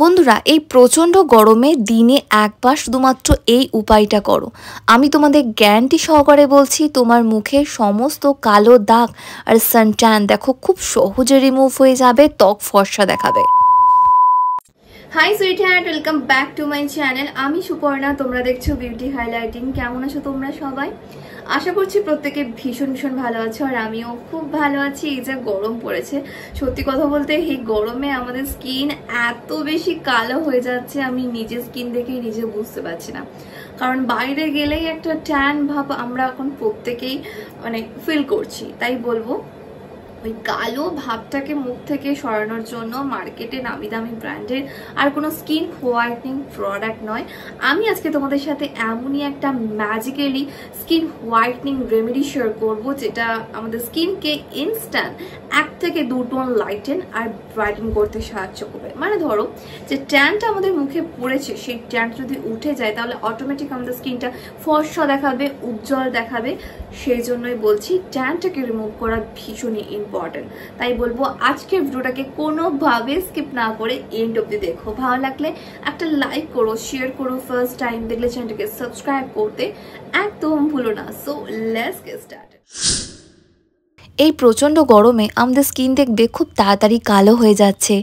বন্ধুরা এই প্রচণ্ড গরমে দিনে একবার শুধুমাত্র এই উপায়টা করো আমি তোমাদের গ্যারান্টি সহকারে বলছি তোমার মুখে সমস্ত কালো দাগ আর সানট্যান দেখো খুব সহজে রিমুভ হয়ে যাবে ত্বক ফর্সা দেখাবে hi sweetheart welcome back to my channel আমি সুপর্ণা তোমরা দেখছো বিউটি হাইলাইটিং কেমন আছো তোমরা সবাই আশা করছি প্রত্যেকে ভীষণ ভীষণ ভালো আছো আর আমিও খুব ভালো আছি এই যে গরম পড়েছে সত্যি কথা বলতে এই গরমে আমাদের স্কিন এত বেশি কালো হয়ে যাচ্ছে আমি নিজে স্কিন দেখেই নিজে বুঝতে পারছি না কারণ বাইরে গেলেই একটা ট্যান ভাব আমরা এখন প্রত্যেকেই মানে ফিল করছি তাই বলবো ওই কালো ভাবটাকে মুখ থেকে সরানোর জন্য মার্কেটে নামি দামি ব্র্যান্ডের আর কোনো স্কিন হোয়াইটনিং প্রোডাক্ট নয় আমি আজকে তোমাদের সাথে এমনই একটা magically skin whitening remedy share করব যেটা আমাদের স্কিনকে ইনস্ট্যান্ট এক থেকে দু টোন লাইটেন আর ব্রাইটেন করতে সাহায্য করবে মানে ধরো যে ট্যান্ট আমাদের মুখে পড়েছে সেই ট্যান্ট যদি উঠে যায় তাহলে অটোমেটিক আমাদের স্কিনটা ফর্স দেখাবে উজ্জ্বল দেখাবে সেই জন্যই বলছি ট্যান্টটাকে রিমুভ করা ভীষণই ইম্পর্টেন্ট ইম্পর্টেন্ট তাই বলবো আজকের ভিডিওটাকে কোনোভাবে স্কিপ না করে এন্ড অব্দি দেখো ভালো লাগলে একটা লাইক করো শেয়ার করো ফার্স্ট টাইম দেখলে চ্যানেলটাকে সাবস্ক্রাইব করতে একদম ভুলো না সো লেটস গেট স্টার্টেড এই প্রচণ্ড গরমে আমাদের স্কিন দেখবে খুব তাড়াতাড়ি কালো হয়ে যাচ্ছে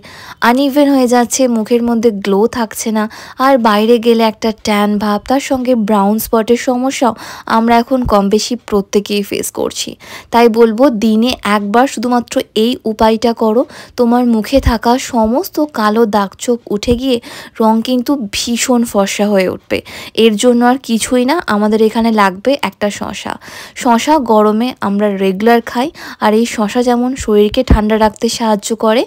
আনইভেন হয়ে যাচ্ছে মুখের মধ্যে গ্লো থাকছে না আর বাইরে গেলে একটা ট্যান ভাব তার সঙ্গে ব্রাউন স্পটের সমস্যাও আমরা এখন কম বেশি প্রত্যেকেই ফেস করছি তাই বলবো দিনে একবার শুধুমাত্র এই উপায়টা করো তোমার মুখে থাকা সমস্ত কালো চোখ উঠে গিয়ে রং কিন্তু ভীষণ ফর্সা হয়ে উঠবে এর জন্য আর কিছুই না আমাদের এখানে লাগবে একটা শশা শশা গরমে আমরা রেগুলার খাই আর এই শশা যেমন শরীরকে ঠান্ডা রাখতে সাহায্য করে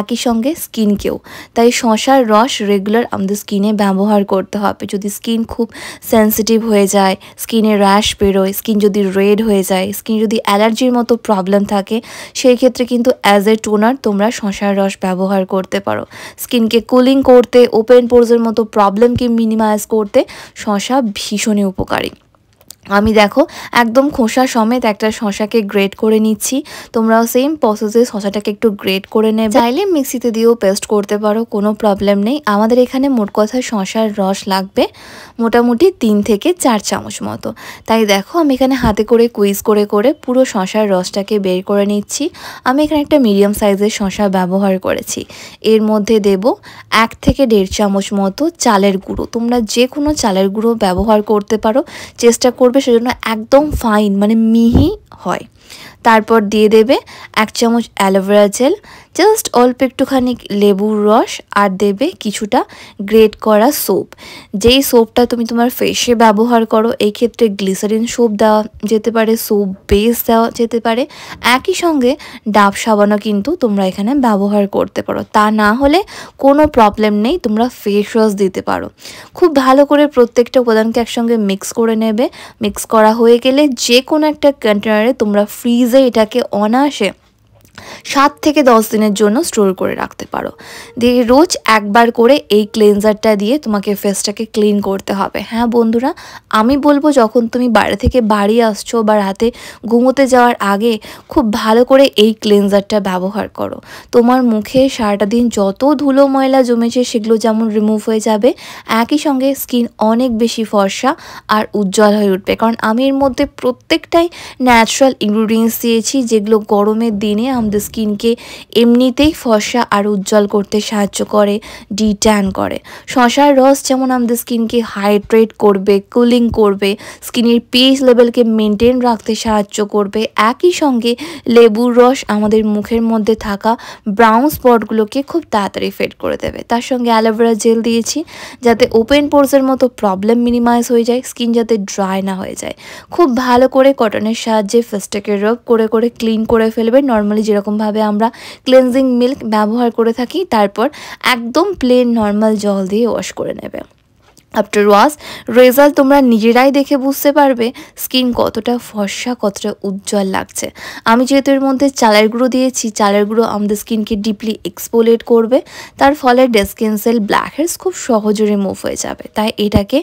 একই সঙ্গে স্কিনকেও তাই শশার রস রেগুলার আমাদের স্কিনে ব্যবহার করতে হবে যদি স্কিন খুব সেন্সিটিভ হয়ে যায় স্কিনে র্যাশ বেরোয় স্কিন যদি রেড হয়ে যায় স্কিন যদি অ্যালার্জির মতো প্রবলেম থাকে সেই ক্ষেত্রে কিন্তু অ্যাজ এ টোনার তোমরা শশার রস ব্যবহার করতে পারো স্কিনকে কুলিং করতে ওপেন পোর্সের মতো প্রবলেমকে মিনিমাইজ করতে শশা ভীষণই উপকারী আমি দেখো একদম খোসা সমেত একটা শশাকে গ্রেট করে নিচ্ছি তোমরাও সেম প্রসেসে শশাটাকে একটু গ্রেট করে নেবে চাইলে মিক্সিতে দিয়েও পেস্ট করতে পারো কোনো প্রবলেম নেই আমাদের এখানে মোট কথা শশার রস লাগবে মোটামুটি তিন থেকে চার চামচ মতো তাই দেখো আমি এখানে হাতে করে কুইজ করে করে পুরো শশার রসটাকে বের করে নিচ্ছি আমি এখানে একটা মিডিয়াম সাইজের শশা ব্যবহার করেছি এর মধ্যে দেব এক থেকে দেড় চামচ মতো চালের গুঁড়ো তোমরা যে কোনো চালের গুঁড়ো ব্যবহার করতে পারো চেষ্টা করবে করবে সেজন্য একদম ফাইন মানে মিহি হয় তারপর দিয়ে দেবে এক চামচ অ্যালোভেরা জেল জাস্ট অল্প একটুখানি লেবুর রস আর দেবে কিছুটা গ্রেট করা সোপ যেই সোপটা তুমি তোমার ফেসে ব্যবহার করো এই ক্ষেত্রে গ্লিসারিন সোপ দেওয়া যেতে পারে সোপ বেস দেওয়া যেতে পারে একই সঙ্গে ডাব সাবানও কিন্তু তোমরা এখানে ব্যবহার করতে পারো তা না হলে কোনো প্রবলেম নেই তোমরা ফেস ওয়াশ দিতে পারো খুব ভালো করে প্রত্যেকটা উপাদানকে একসঙ্গে মিক্স করে নেবে মিক্স করা হয়ে গেলে যে কোনো একটা কন্টেনারে তোমরা ফ্রিজে এটাকে অনায়াসে সাত থেকে দশ দিনের জন্য স্টোর করে রাখতে পারো দিয়ে রোজ একবার করে এই ক্লেনজারটা দিয়ে তোমাকে ফেসটাকে ক্লিন করতে হবে হ্যাঁ বন্ধুরা আমি বলবো যখন তুমি বাইরে থেকে বাড়ি আসছো বা রাতে ঘুমোতে যাওয়ার আগে খুব ভালো করে এই ক্লেনজারটা ব্যবহার করো তোমার মুখে সারাটা দিন যত ধুলো ময়লা জমেছে সেগুলো যেমন রিমুভ হয়ে যাবে একই সঙ্গে স্কিন অনেক বেশি ফর্সা আর উজ্জ্বল হয়ে উঠবে কারণ আমি এর মধ্যে প্রত্যেকটাই ন্যাচারাল ইনগ্রিডিয়েন্টস দিয়েছি যেগুলো গরমের দিনে আমাদের স্কিন স্কিনকে এমনিতেই ফসা আর উজ্জ্বল করতে সাহায্য করে ডিট্যান করে শশার রস যেমন আমাদের স্কিনকে হাইড্রেট করবে কুলিং করবে স্কিনের পিএইচ লেভেলকে মেনটেন রাখতে সাহায্য করবে একই সঙ্গে লেবুর রস আমাদের মুখের মধ্যে থাকা ব্রাউন স্পটগুলোকে খুব তাড়াতাড়ি ফেড করে দেবে তার সঙ্গে অ্যালোভেরা জেল দিয়েছি যাতে ওপেন পোর্সের মতো প্রবলেম মিনিমাইজ হয়ে যায় স্কিন যাতে ড্রাই না হয়ে যায় খুব ভালো করে কটনের সাহায্যে ফেস্টেকের রব করে করে ক্লিন করে ফেলবে নর্মালি যেরকমভাবে যেভাবে আমরা ক্লেনজিং মিল্ক ব্যবহার করে থাকি তারপর একদম প্লেন নর্মাল জল দিয়ে ওয়াশ করে নেবে আফটার ওয়াশ রেজাল্ট তোমরা নিজেরাই দেখে বুঝতে পারবে স্কিন কতটা ফর্সা কতটা উজ্জ্বল লাগছে আমি যেহেতু এর মধ্যে চালের গুঁড়ো দিয়েছি চালের গুঁড়ো আমাদের স্কিনকে ডিপলি এক্সপোলেট করবে তার ফলে ডেস্কিন ব্ল্যাক হেডস খুব সহজে রিমুভ হয়ে যাবে তাই এটাকে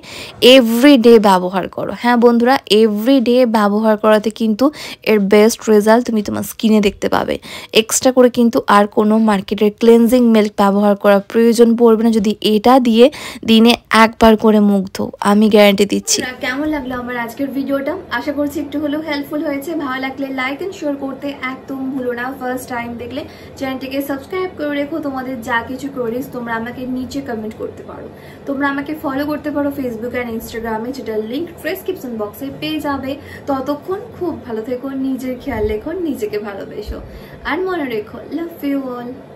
এভরিডে ব্যবহার করো হ্যাঁ বন্ধুরা এভরিডে ব্যবহার করাতে কিন্তু এর বেস্ট রেজাল্ট তুমি তোমার স্কিনে দেখতে পাবে এক্সট্রা করে কিন্তু আর কোনো মার্কেটের ক্লেনজিং মিল্ক ব্যবহার করা প্রয়োজন পড়বে না যদি এটা দিয়ে দিনে একবার করে মুগ্ধ আমি গ্যারান্টি দিচ্ছি কেমন লাগলো আমার আজকের ভিডিওটা আশা করছি একটু হলেও হেল্পফুল হয়েছে ভালো লাগলে লাইক এন্ড শেয়ার করতে একদম ভুলো না ফার্স্ট টাইম দেখলে চ্যানেলটিকে সাবস্ক্রাইব করে রেখো তোমাদের যা কিছু কোয়েরিজ তোমরা আমাকে নিচে কমেন্ট করতে পারো তোমরা আমাকে ফলো করতে পারো ফেসবুক অ্যান্ড ইনস্টাগ্রামে যেটা লিঙ্ক ডিসক্রিপশন বক্সে পেয়ে যাবে ততক্ষণ খুব ভালো থেকো নিজের খেয়াল রেখো নিজেকে ভালোবেসো আর মনে রেখো লাভ ইউ অল